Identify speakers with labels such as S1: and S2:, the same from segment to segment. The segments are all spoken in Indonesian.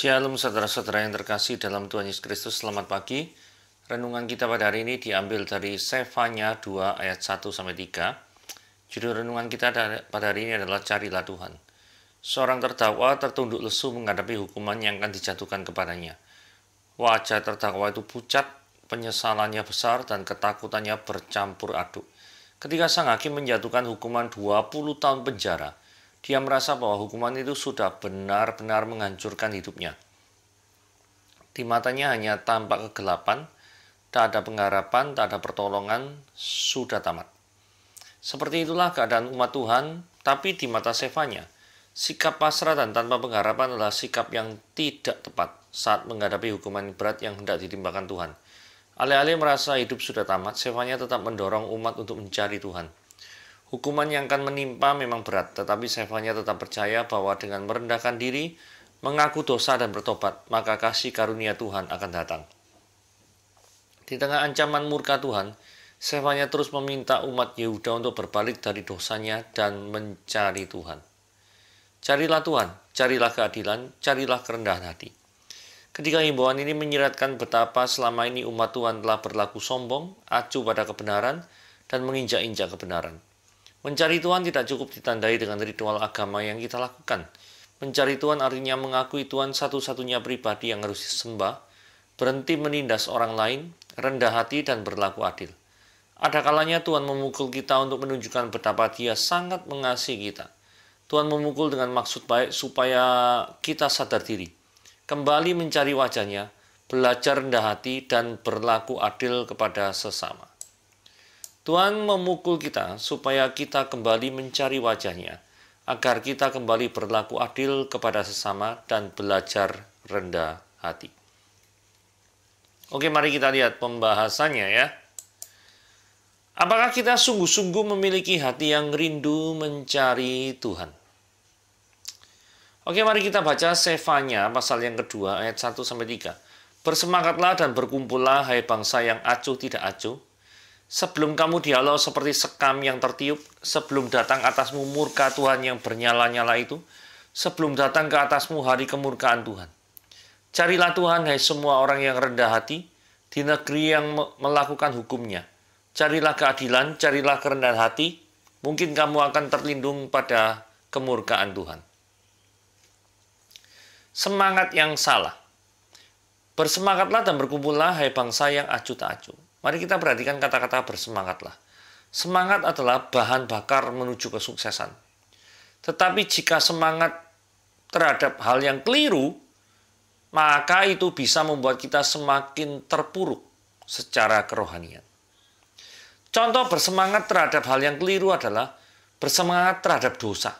S1: Shalom saudara-saudara yang terkasih dalam Tuhan Yesus Kristus, selamat pagi. Renungan kita pada hari ini diambil dari Sefanya 2 ayat 1 sampai 3. Judul renungan kita pada hari ini adalah Carilah Tuhan. Seorang terdakwa tertunduk lesu menghadapi hukuman yang akan dijatuhkan kepadanya. Wajah terdakwa itu pucat, penyesalannya besar dan ketakutannya bercampur aduk. Ketika sang hakim menjatuhkan hukuman 20 tahun penjara, dia merasa bahwa hukuman itu sudah benar-benar menghancurkan hidupnya. Di matanya hanya tampak kegelapan, tak ada pengharapan, tak ada pertolongan, sudah tamat. Seperti itulah keadaan umat Tuhan, tapi di mata Sefanya, sikap pasrah dan tanpa pengharapan adalah sikap yang tidak tepat saat menghadapi hukuman berat yang hendak ditimpakan Tuhan. Alih-alih merasa hidup sudah tamat, Sefanya tetap mendorong umat untuk mencari Tuhan. Hukuman yang akan menimpa memang berat, tetapi Sefanya tetap percaya bahwa dengan merendahkan diri, mengaku dosa dan bertobat, maka kasih karunia Tuhan akan datang. Di tengah ancaman murka Tuhan, Sefanya terus meminta umat Yehuda untuk berbalik dari dosanya dan mencari Tuhan. Carilah Tuhan, carilah keadilan, carilah kerendahan hati. Ketika himbauan ini menyiratkan betapa selama ini umat Tuhan telah berlaku sombong, acuh pada kebenaran, dan menginjak-injak kebenaran. Mencari Tuhan tidak cukup ditandai dengan ritual agama yang kita lakukan. Mencari Tuhan artinya mengakui Tuhan satu-satunya pribadi yang harus disembah, berhenti menindas orang lain, rendah hati, dan berlaku adil. Ada kalanya Tuhan memukul kita untuk menunjukkan betapa Dia sangat mengasihi kita. Tuhan memukul dengan maksud baik supaya kita sadar diri, kembali mencari wajahnya, belajar rendah hati, dan berlaku adil kepada sesama. Tuhan memukul kita supaya kita kembali mencari wajahnya, agar kita kembali berlaku adil kepada sesama dan belajar rendah hati. Oke, mari kita lihat pembahasannya ya. Apakah kita sungguh-sungguh memiliki hati yang rindu mencari Tuhan? Oke, mari kita baca Sefanya pasal yang kedua ayat 1 sampai 3. Bersemangatlah dan berkumpullah hai bangsa yang acuh tidak acuh, Sebelum kamu dihalau seperti sekam yang tertiup, sebelum datang atasmu murka Tuhan yang bernyala-nyala itu, sebelum datang ke atasmu hari kemurkaan Tuhan. Carilah Tuhan, hai semua orang yang rendah hati, di negeri yang melakukan hukumnya. Carilah keadilan, carilah kerendahan hati, mungkin kamu akan terlindung pada kemurkaan Tuhan. Semangat yang salah. Bersemangatlah dan berkumpullah, hai bangsa yang acuh tak acuh Mari kita perhatikan kata-kata bersemangatlah. Semangat adalah bahan bakar menuju kesuksesan. Tetapi jika semangat terhadap hal yang keliru, maka itu bisa membuat kita semakin terpuruk secara kerohanian. Contoh bersemangat terhadap hal yang keliru adalah bersemangat terhadap dosa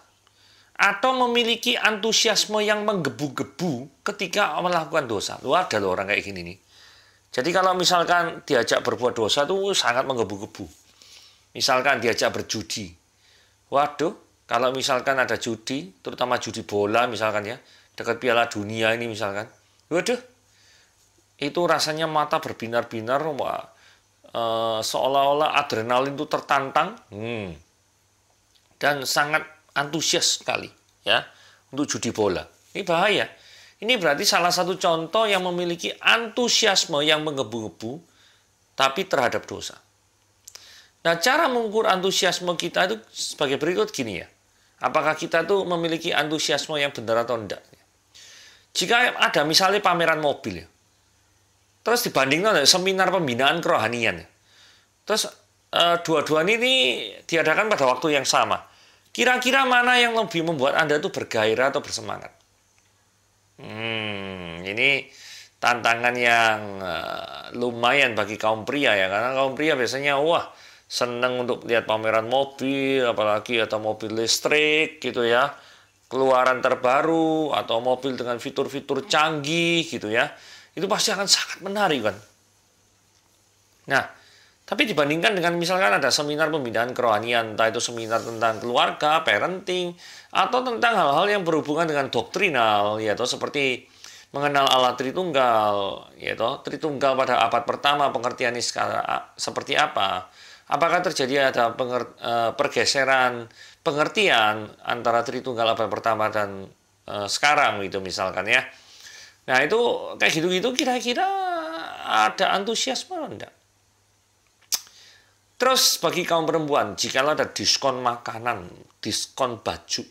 S1: atau memiliki antusiasme yang menggebu-gebu ketika melakukan dosa. Lu ada loh orang kayak gini nih jadi kalau misalkan diajak berbuat dosa itu sangat menggebu-gebu. Misalkan diajak berjudi. Waduh, kalau misalkan ada judi, terutama judi bola misalkan ya, dekat piala dunia ini misalkan. Waduh, itu rasanya mata berbinar-binar, wah, eh, seolah-olah adrenalin itu tertantang. Hmm. Dan sangat antusias sekali ya untuk judi bola. Ini bahaya. Ini berarti salah satu contoh yang memiliki antusiasme yang menggebu-gebu tapi terhadap dosa. Nah, cara mengukur antusiasme kita itu sebagai berikut gini ya. Apakah kita tuh memiliki antusiasme yang benar atau tidak? Jika ada misalnya pameran mobil ya. Terus dibandingkan seminar pembinaan kerohanian. Ya. Terus eh, dua-dua ini diadakan pada waktu yang sama. Kira-kira mana yang lebih membuat Anda itu bergairah atau bersemangat? Hmm, ini tantangan yang uh, lumayan bagi kaum pria ya karena kaum pria biasanya wah seneng untuk lihat pameran mobil apalagi atau mobil listrik gitu ya keluaran terbaru atau mobil dengan fitur-fitur canggih gitu ya itu pasti akan sangat menarik kan nah tapi dibandingkan dengan misalkan ada seminar pembinaan kerohanian, entah itu seminar tentang keluarga, parenting, atau tentang hal-hal yang berhubungan dengan doktrinal, yaitu seperti mengenal Allah Tritunggal, yaitu Tritunggal pada abad pertama pengertian seperti apa. Apakah terjadi ada penger, e, pergeseran pengertian antara Tritunggal abad pertama dan e, sekarang gitu misalkan ya. Nah itu kayak gitu-gitu kira-kira ada antusiasme enggak? Terus bagi kaum perempuan, jikalau ada diskon makanan, diskon baju,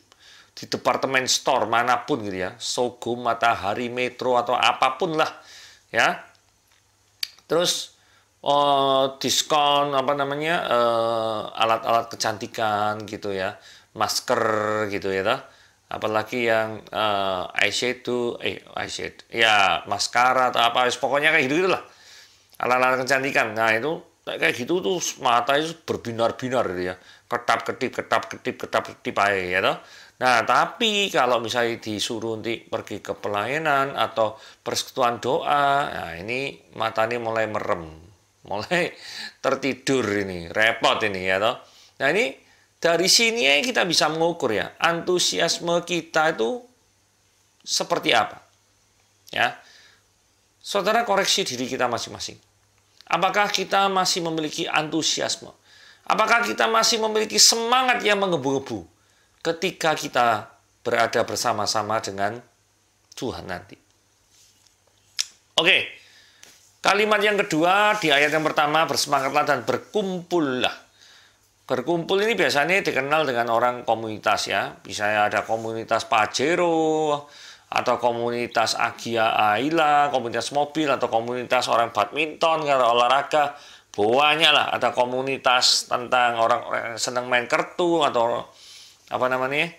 S1: di departemen store manapun gitu ya, Sogo, Matahari, Metro, atau apapun lah, ya. Terus oh, diskon apa namanya eh, alat-alat eh, kecantikan gitu ya, masker gitu ya, toh. apalagi yang uh, eyeshadow, eh eyeshadow, eh, ya maskara atau apa, pokoknya kayak gitu, -gitu lah, alat-alat kecantikan. Nah itu Nah, kayak gitu tuh mata itu berbinar-binar gitu ya ketap ketip ketap ketip ketap ketip aja ya toh nah tapi kalau misalnya disuruh nanti pergi ke pelayanan atau persekutuan doa nah ini matanya mulai merem mulai tertidur ini repot ini ya toh nah ini dari sini kita bisa mengukur ya antusiasme kita itu seperti apa ya saudara koreksi diri kita masing-masing Apakah kita masih memiliki antusiasme? Apakah kita masih memiliki semangat yang mengebu-gebu ketika kita berada bersama-sama dengan Tuhan nanti? Oke, kalimat yang kedua di ayat yang pertama, bersemangatlah dan berkumpullah. Berkumpul ini biasanya dikenal dengan orang komunitas ya. Misalnya ada komunitas Pajero, atau komunitas Agia Aila, komunitas mobil atau komunitas orang badminton kalau olahraga buahnya lah ada komunitas tentang orang, orang yang senang main kartu atau apa namanya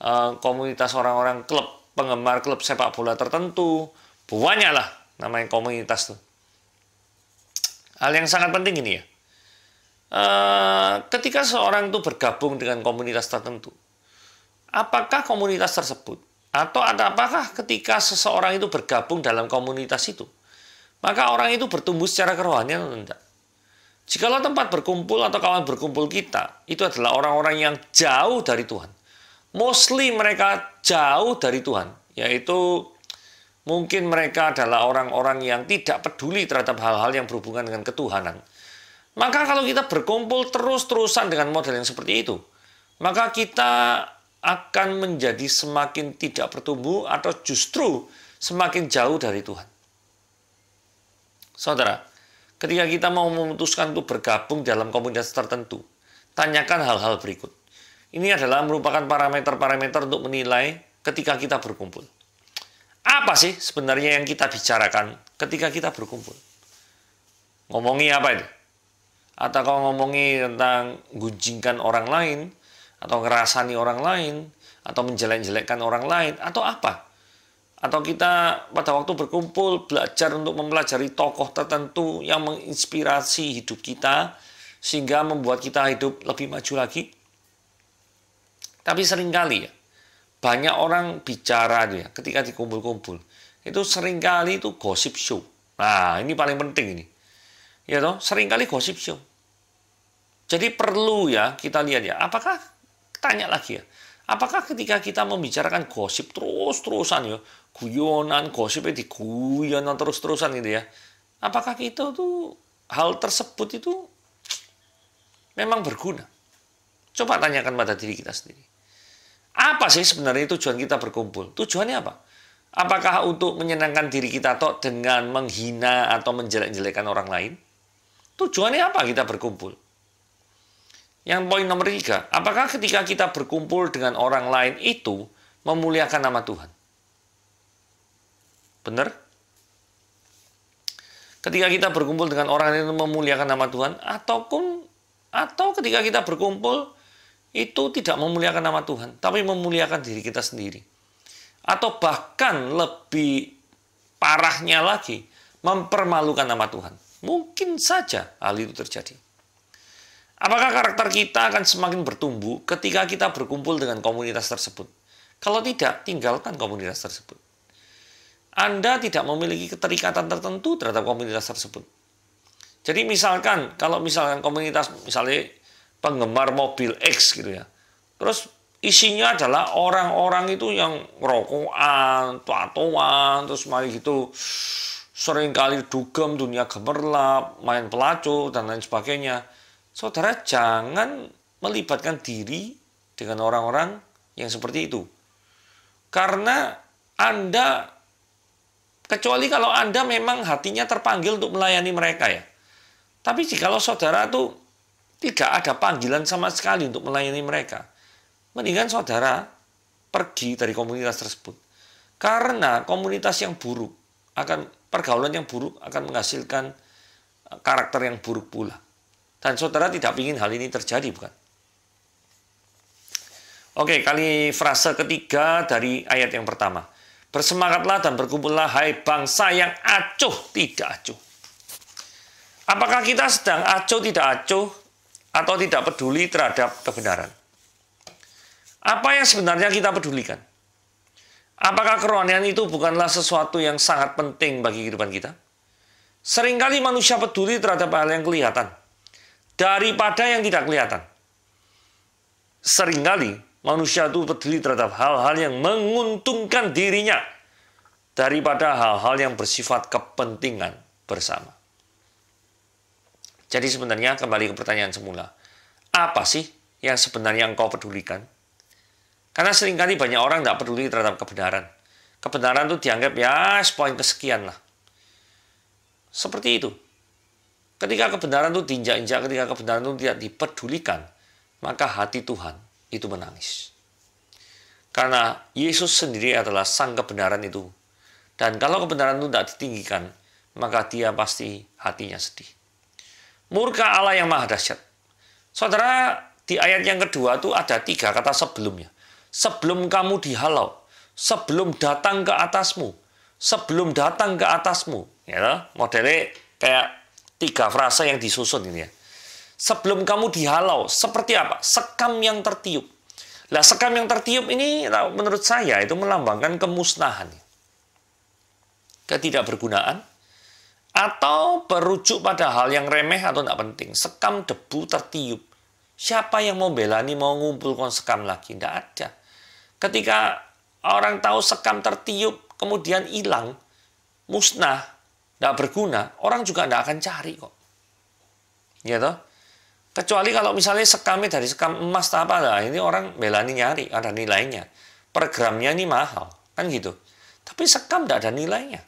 S1: eh, komunitas orang-orang klub penggemar klub sepak bola tertentu buahnya lah namanya komunitas tuh hal yang sangat penting ini ya eh, ketika seorang tuh bergabung dengan komunitas tertentu apakah komunitas tersebut atau ada apakah ketika seseorang itu bergabung dalam komunitas itu, maka orang itu bertumbuh secara kerohanian atau tidak? Jikalau tempat berkumpul atau kawan berkumpul kita, itu adalah orang-orang yang jauh dari Tuhan. Mostly mereka jauh dari Tuhan, yaitu mungkin mereka adalah orang-orang yang tidak peduli terhadap hal-hal yang berhubungan dengan ketuhanan. Maka kalau kita berkumpul terus-terusan dengan model yang seperti itu, maka kita akan menjadi semakin tidak bertumbuh atau justru semakin jauh dari Tuhan. Saudara, ketika kita mau memutuskan untuk bergabung dalam komunitas tertentu, tanyakan hal-hal berikut. Ini adalah merupakan parameter-parameter untuk menilai ketika kita berkumpul. Apa sih sebenarnya yang kita bicarakan ketika kita berkumpul? Ngomongi apa itu? Atau kalau ngomongi tentang gunjingkan orang lain, atau ngerasani orang lain, atau menjelek-jelekkan orang lain, atau apa. Atau kita pada waktu berkumpul belajar untuk mempelajari tokoh tertentu yang menginspirasi hidup kita, sehingga membuat kita hidup lebih maju lagi. Tapi seringkali ya, banyak orang bicara ya, ketika dikumpul-kumpul, itu seringkali itu gosip show. Nah, ini paling penting ini. Ya toh, seringkali gosip show. Jadi perlu ya kita lihat ya, apakah tanya lagi ya, apakah ketika kita membicarakan gosip terus-terusan ya, guyonan, gosipnya diguyonan terus-terusan gitu ya, apakah kita tuh hal tersebut itu memang berguna? Coba tanyakan pada diri kita sendiri. Apa sih sebenarnya tujuan kita berkumpul? Tujuannya apa? Apakah untuk menyenangkan diri kita atau dengan menghina atau menjelek-jelekan orang lain? Tujuannya apa kita berkumpul? Yang poin nomor tiga, apakah ketika kita berkumpul dengan orang lain itu memuliakan nama Tuhan? Benar? Ketika kita berkumpul dengan orang lain itu memuliakan nama Tuhan, ataupun atau ketika kita berkumpul itu tidak memuliakan nama Tuhan, tapi memuliakan diri kita sendiri. Atau bahkan lebih parahnya lagi, mempermalukan nama Tuhan. Mungkin saja hal itu terjadi. Apakah karakter kita akan semakin bertumbuh ketika kita berkumpul dengan komunitas tersebut? Kalau tidak, tinggalkan komunitas tersebut. Anda tidak memiliki keterikatan tertentu terhadap komunitas tersebut. Jadi misalkan, kalau misalkan komunitas, misalnya penggemar mobil X gitu ya, terus isinya adalah orang-orang itu yang rokokan, tuan terus mari gitu seringkali dugem dunia gemerlap, main pelacur dan lain sebagainya saudara jangan melibatkan diri dengan orang-orang yang seperti itu. Karena Anda, kecuali kalau Anda memang hatinya terpanggil untuk melayani mereka ya. Tapi jikalau saudara tuh tidak ada panggilan sama sekali untuk melayani mereka, mendingan saudara pergi dari komunitas tersebut. Karena komunitas yang buruk akan pergaulan yang buruk akan menghasilkan karakter yang buruk pula. Dan saudara tidak ingin hal ini terjadi, bukan? Oke, kali frase ketiga dari ayat yang pertama. Bersemangatlah dan berkumpullah hai bangsa yang acuh tidak acuh. Apakah kita sedang acuh tidak acuh atau tidak peduli terhadap kebenaran? Apa yang sebenarnya kita pedulikan? Apakah kerohanian itu bukanlah sesuatu yang sangat penting bagi kehidupan kita? Seringkali manusia peduli terhadap hal yang kelihatan – daripada yang tidak kelihatan. Seringkali manusia itu peduli terhadap hal-hal yang menguntungkan dirinya daripada hal-hal yang bersifat kepentingan bersama. Jadi sebenarnya kembali ke pertanyaan semula. Apa sih yang sebenarnya engkau pedulikan? Karena seringkali banyak orang tidak peduli terhadap kebenaran. Kebenaran itu dianggap ya poin kesekian lah. Seperti itu. Ketika kebenaran itu diinjak-injak, ketika kebenaran itu tidak dipedulikan, maka hati Tuhan itu menangis. Karena Yesus sendiri adalah sang kebenaran itu. Dan kalau kebenaran itu tidak ditinggikan, maka dia pasti hatinya sedih. Murka Allah yang maha dahsyat. Saudara, di ayat yang kedua itu ada tiga kata sebelumnya. Sebelum kamu dihalau, sebelum datang ke atasmu, sebelum datang ke atasmu. Ya, modelnya kayak tiga frasa yang disusun ini ya. Sebelum kamu dihalau, seperti apa? Sekam yang tertiup. Lah sekam yang tertiup ini menurut saya itu melambangkan kemusnahan. Ketidakbergunaan atau berujuk pada hal yang remeh atau tidak penting. Sekam debu tertiup. Siapa yang mau belani mau ngumpulkan sekam lagi? Tidak ada. Ketika orang tahu sekam tertiup kemudian hilang, musnah, nggak berguna, orang juga nggak akan cari kok. Ya toh? Kecuali kalau misalnya sekamnya dari sekam emas atau apa, lah ini orang belani nyari, ada nilainya. Per gramnya ini mahal, kan gitu. Tapi sekam tidak ada nilainya.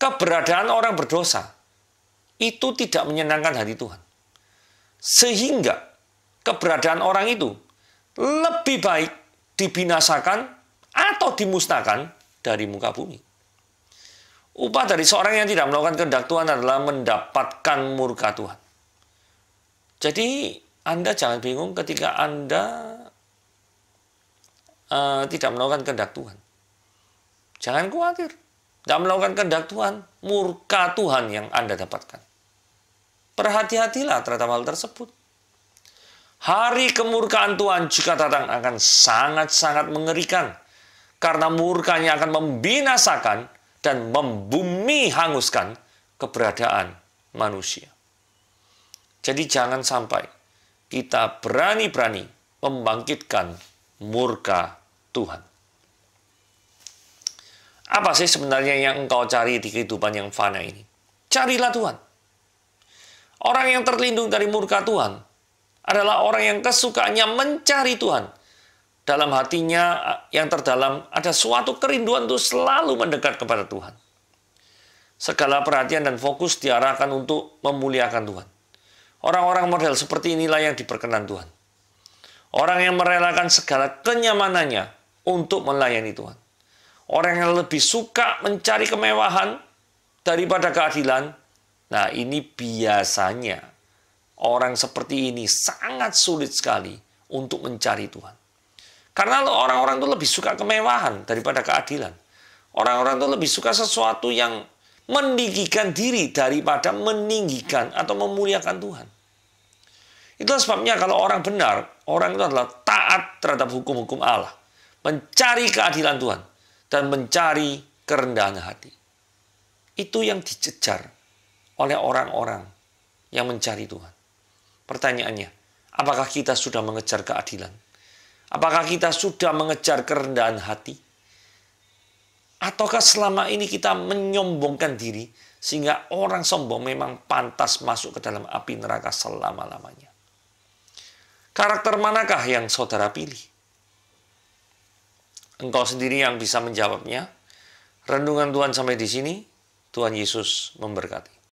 S1: Keberadaan orang berdosa, itu tidak menyenangkan hati Tuhan. Sehingga keberadaan orang itu lebih baik dibinasakan atau dimusnahkan dari muka bumi. Upah dari seorang yang tidak melakukan kehendak Tuhan adalah mendapatkan murka Tuhan. Jadi Anda jangan bingung ketika Anda uh, tidak melakukan kehendak Tuhan. Jangan khawatir. Tidak melakukan kehendak Tuhan, murka Tuhan yang Anda dapatkan. perhati hatilah terhadap hal tersebut. Hari kemurkaan Tuhan jika datang akan sangat-sangat mengerikan. Karena murkanya akan membinasakan dan membumi hanguskan keberadaan manusia. Jadi jangan sampai kita berani-berani membangkitkan murka Tuhan. Apa sih sebenarnya yang engkau cari di kehidupan yang fana ini? Carilah Tuhan. Orang yang terlindung dari murka Tuhan adalah orang yang kesukaannya mencari Tuhan dalam hatinya eh, yang terdalam ada suatu kerinduan untuk selalu mendekat kepada Tuhan. Segala perhatian dan fokus diarahkan untuk memuliakan Tuhan. Orang-orang model seperti inilah yang diperkenan Tuhan. Orang yang merelakan segala kenyamanannya untuk melayani Tuhan. Orang yang lebih suka mencari kemewahan daripada keadilan. Nah, ini biasanya orang seperti ini sangat sulit sekali untuk mencari Tuhan. Karena orang-orang itu lebih suka kemewahan daripada keadilan. Orang-orang itu lebih suka sesuatu yang meninggikan diri daripada meninggikan atau memuliakan Tuhan. Itulah sebabnya kalau orang benar, orang itu adalah taat terhadap hukum-hukum Allah. Mencari keadilan Tuhan dan mencari kerendahan hati. Itu yang dicecar oleh orang-orang yang mencari Tuhan. Pertanyaannya, apakah kita sudah mengejar keadilan? Apakah kita sudah mengejar kerendahan hati? Ataukah selama ini kita menyombongkan diri sehingga orang sombong memang pantas masuk ke dalam api neraka selama-lamanya? Karakter manakah yang saudara pilih? Engkau sendiri yang bisa menjawabnya. Rendungan Tuhan sampai di sini. Tuhan Yesus memberkati.